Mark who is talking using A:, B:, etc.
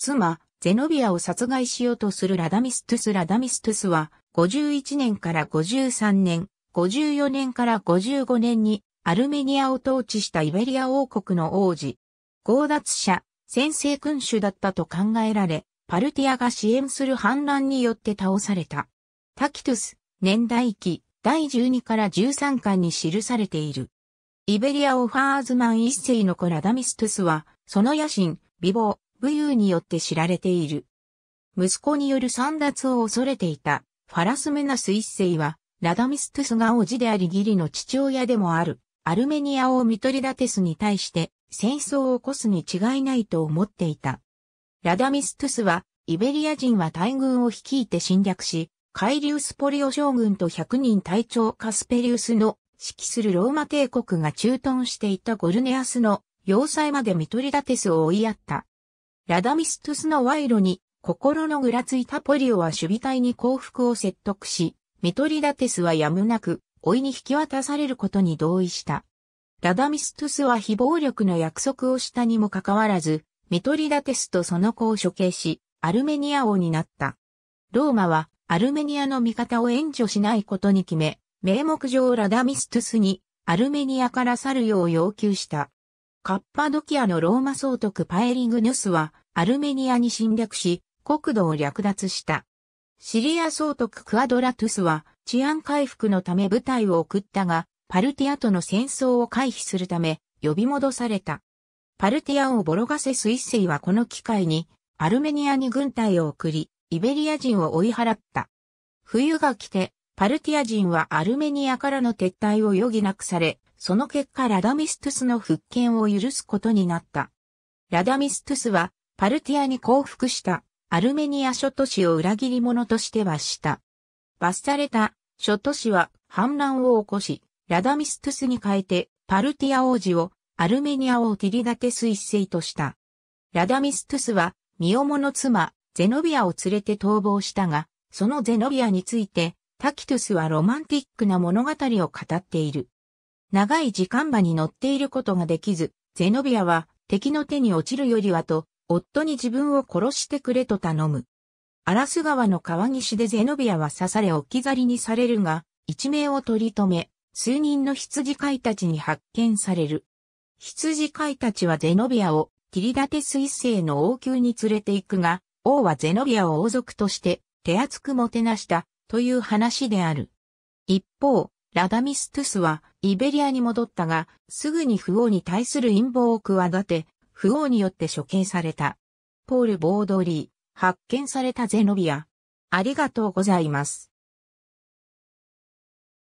A: 妻、ゼノビアを殺害しようとするラダミストゥス。ラダミストゥスは、51年から53年、54年から55年に、アルメニアを統治したイベリア王国の王子。強奪者、先制君主だったと考えられ、パルティアが支援する反乱によって倒された。タキトゥス、年代記、第12から13巻に記されている。イベリア・オファーズマン一世の子ラダミストゥスは、その野心、美貌、武勇によって知られている。息子による散奪を恐れていた、ファラスメナス一世は、ラダミストゥスが王子であり義理の父親でもある、アルメニア王ミトリダテスに対して戦争を起こすに違いないと思っていた。ラダミストゥスは、イベリア人は大軍を率いて侵略し、カイリウスポリオ将軍と100人隊長カスペリウスの指揮するローマ帝国が駐屯していたゴルネアスの要塞までミトリダテスを追いやった。ラダミストゥスの賄賂に、心のぐらついたポリオは守備隊に降伏を説得し、ミトリダテスはやむなく、老いに引き渡されることに同意した。ラダミストゥスは非暴力の約束をしたにもかかわらず、ミトリダテスとその子を処刑し、アルメニア王になった。ローマは、アルメニアの味方を援助しないことに決め、名目上ラダミストゥスに、アルメニアから去るよう要求した。カッパドキアのローマ総督パエリングニュスはアルメニアに侵略し、国土を略奪した。シリア総督クアドラトゥスは治安回復のため部隊を送ったが、パルティアとの戦争を回避するため呼び戻された。パルティアをボロガセス一世はこの機会にアルメニアに軍隊を送り、イベリア人を追い払った。冬が来て、パルティア人はアルメニアからの撤退を余儀なくされ、その結果ラダミストゥスの復権を許すことになった。ラダミストゥスはパルティアに降伏したアルメニア諸都市を裏切り者としてはした。罰された諸都市は反乱を起こし、ラダミストゥスに変えてパルティア王子をアルメニア王ティリダテス一世とした。ラダミストゥスは身重の妻ゼノビアを連れて逃亡したが、そのゼノビアについてタキトゥスはロマンティックな物語を語っている。長い時間場に乗っていることができず、ゼノビアは敵の手に落ちるよりはと、夫に自分を殺してくれと頼む。アラス川の川岸でゼノビアは刺され置き去りにされるが、一命を取り留め、数人の羊飼いたちに発見される。羊飼いたちはゼノビアを切りリダテス一世の王宮に連れて行くが、王はゼノビアを王族として手厚くもてなしたという話である。一方、ラダミストゥスはイベリアに戻ったが、すぐに不王に対する陰謀を企て、不王によって処刑された。ポール・ボードリー、発見されたゼノビア。ありがとうございます。